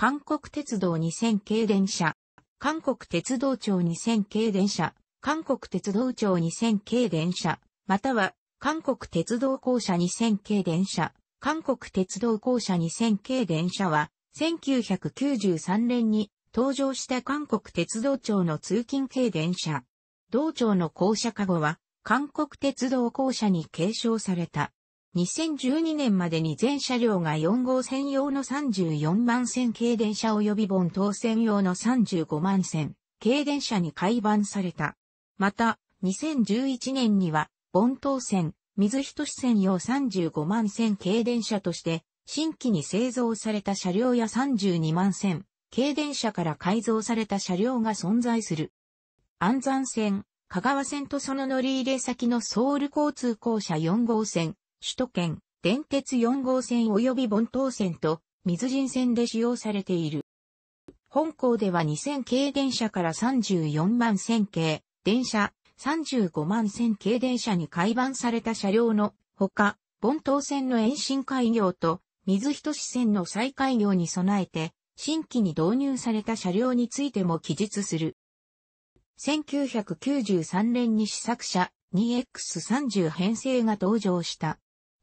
韓国鉄道2000系電車、韓国鉄道庁2000系電車、韓国鉄道庁2000系電車、または、韓国鉄道公社2000系電車、韓国鉄道公社2000系電車は、1993年に登場した韓国鉄道庁の通勤系電車。同庁の公社化後は、韓国鉄道公社に継承された。2012年までに全車両が4号線用の34万線軽電車及び本当線用の35万線軽電車に改版された。また、2011年には、本当線、水人支線用35万線軽電車として、新規に製造された車両や32万線、軽電車から改造された車両が存在する。安山線、香川線とその乗り入れ先のソウル交通公社4号線、首都圏、電鉄4号線及び本島線と水神線で使用されている。本校では2000系電車から34万1000系電車、35万1000系電車に改版された車両のほか、本島線の延伸開業と水人市線の再開業に備えて、新規に導入された車両についても記述する。1993年に試作車 2X30 編成が登場した。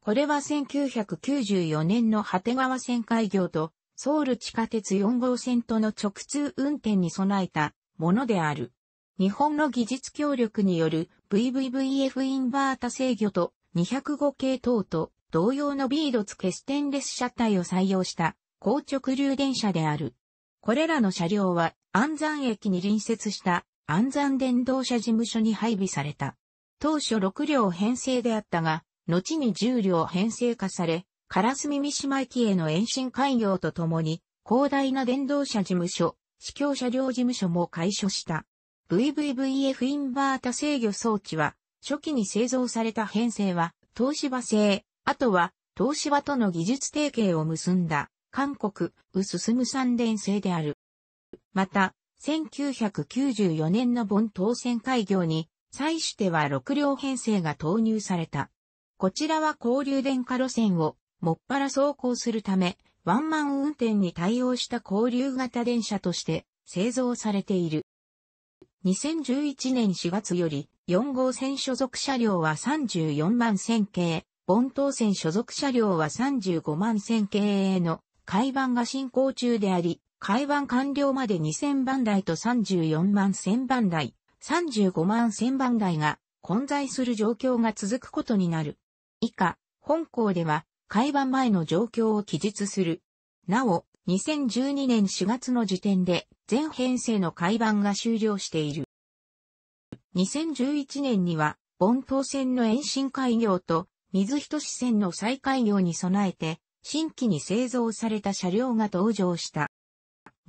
これは1994年の果て川線開業と、ソウル地下鉄4号線との直通運転に備えたものである。日本の技術協力による VVVF インバータ制御と205系等と同様のビード付けステンレス車体を採用した高直流電車である。これらの車両は安山駅に隣接した安山電動車事務所に配備された。当初6両編成であったが、後に重量編成化され、カラミ耳島駅への延伸開業とともに、広大な電動車事務所、市況車両事務所も開所した。VVVF インバータ制御装置は、初期に製造された編成は、東芝製、あとは、東芝との技術提携を結んだ、韓国、ウススム三連製である。また、1994年のン当選開業に、際しては6両編成が投入された。こちらは交流電化路線をもっぱら走行するため、ワンマン運転に対応した交流型電車として製造されている。2011年4月より4号線所属車両は34万1000系、本島線所属車両は35万1000系への改番が進行中であり、改番完了まで2000番台と34万1000番台、35万1000番台が混在する状況が続くことになる。以下、本校では、会話前の状況を記述する。なお、2012年4月の時点で、全編成の会話が終了している。2011年には、盆島線の延伸開業と、水等支線の再開業に備えて、新規に製造された車両が登場した。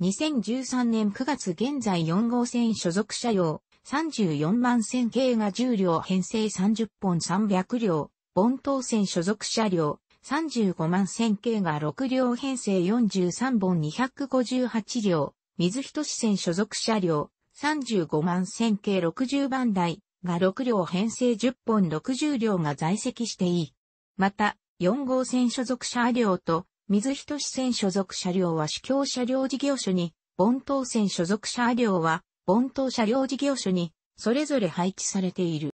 2013年9月現在4号線所属車両34万線系が10両編成30本300両、本当線所属車両、35万1000系が6両編成43本258両、水人支線所属車両、35万1000系60番台が6両編成10本60両が在籍していい。また、4号線所属車両と、水人支線所属車両は主教車両事業所に、本島線所属車両は、本島車両事業所に、それぞれ配置されている。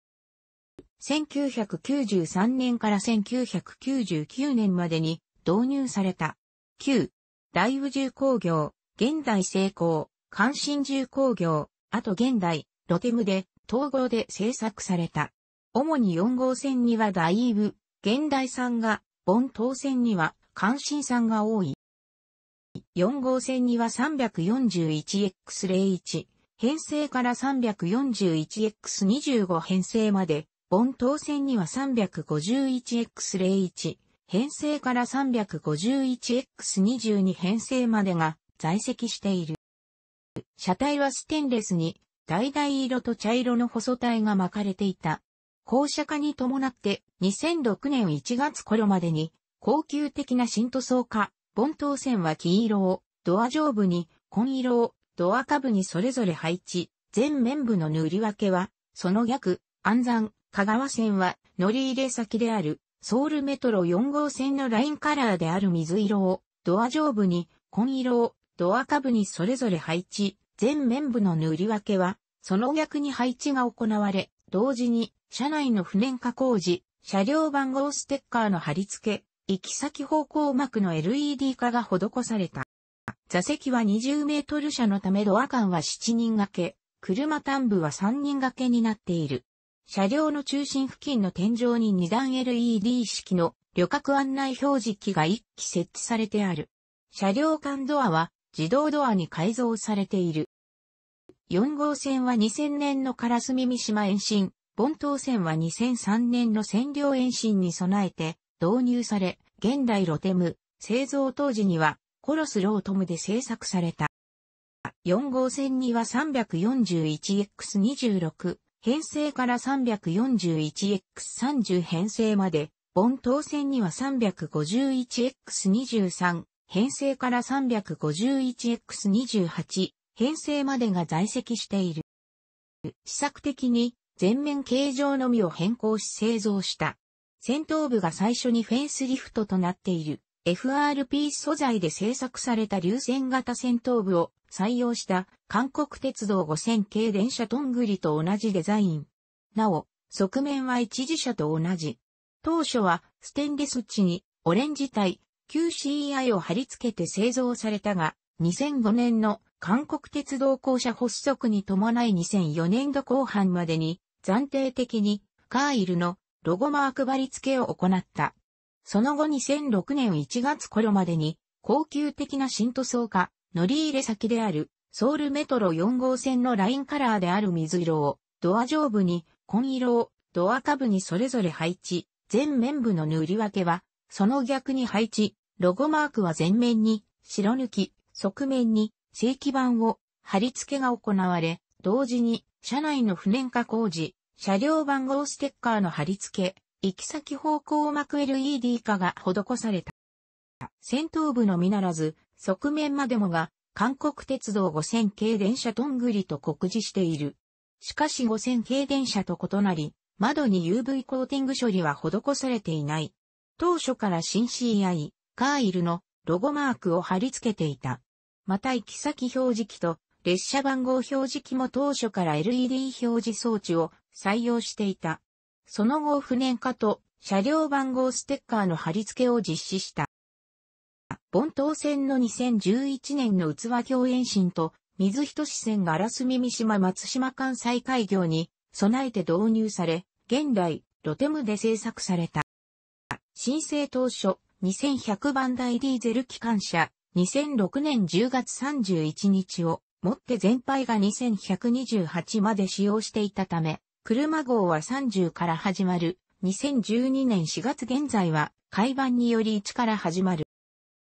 1993年から1999年までに導入された。旧、大宇重工業、現代成功、関心重工業、あと現代、ロテムで、統合で製作された。主に4号線には大宇、現代産が、盆東線には関心産が多い。4号線には 341X01、編成から 341X25 編成まで、本当線には 351X01 編成から 351X22 編成までが在籍している。車体はステンレスに、橙色と茶色の細体が巻かれていた。高射化に伴って2006年1月頃までに高級的な新塗装化、本当線は黄色をドア上部に紺色をドア下部にそれぞれ配置、全面部の塗り分けはその逆、暗算、香川線は乗り入れ先であるソウルメトロ4号線のラインカラーである水色をドア上部に紺色をドア下部にそれぞれ配置、全面部の塗り分けはその逆に配置が行われ、同時に車内の不燃化工事、車両番号ステッカーの貼り付け、行き先方向幕の LED 化が施された。座席は20メートル車のためドア間は7人掛け、車端部は3人掛けになっている。車両の中心付近の天井に2段 LED 式の旅客案内表示器が1機設置されてある。車両間ドアは自動ドアに改造されている。4号線は2000年のミ耳島延伸、本島線は2003年の占領延伸に備えて導入され、現代ロテム、製造当時にはコロスロートムで製作された。4号線には 341X26、編成から 341X30 編成まで、ボン当線には 351X23、編成から 351X28、編成までが在籍している。試作的に全面形状のみを変更し製造した。戦闘部が最初にフェンスリフトとなっている FRP 素材で製作された流線型戦闘部を採用した韓国鉄道5000系電車トングリと同じデザイン。なお、側面は一時車と同じ。当初はステンレス地にオレンジ体 QCEI を貼り付けて製造されたが、2005年の韓国鉄道公社発足に伴い2004年度後半までに暫定的にカーイルのロゴマーク貼り付けを行った。その後2006年1月頃までに高級的な新塗装化、乗り入れ先であるソウルメトロ4号線のラインカラーである水色を、ドア上部に紺色を、ドア下部にそれぞれ配置、全面部の塗り分けは、その逆に配置、ロゴマークは前面に、白抜き、側面に、正規板を、貼り付けが行われ、同時に、車内の不燃化工事、車両番号ステッカーの貼り付け、行き先方向をく LED 化が施された。先頭部のみならず、側面までもが韓国鉄道5000系電車とんぐりと告示している。しかし5000系電車と異なり、窓に UV コーティング処理は施されていない。当初から新 CI、カーイルのロゴマークを貼り付けていた。また行き先表示器と列車番号表示器も当初から LED 表示装置を採用していた。その後不燃化と車両番号ステッカーの貼り付けを実施した。本島線の2011年の器共演新と、水人支線が荒ス三島松島間再開業に備えて導入され、現来、ロテムで製作された。申請当初、2100番台ディーゼル機関車、2006年10月31日をもって全廃が2128まで使用していたため、車号は30から始まる。2012年4月現在は、開板により1から始まる。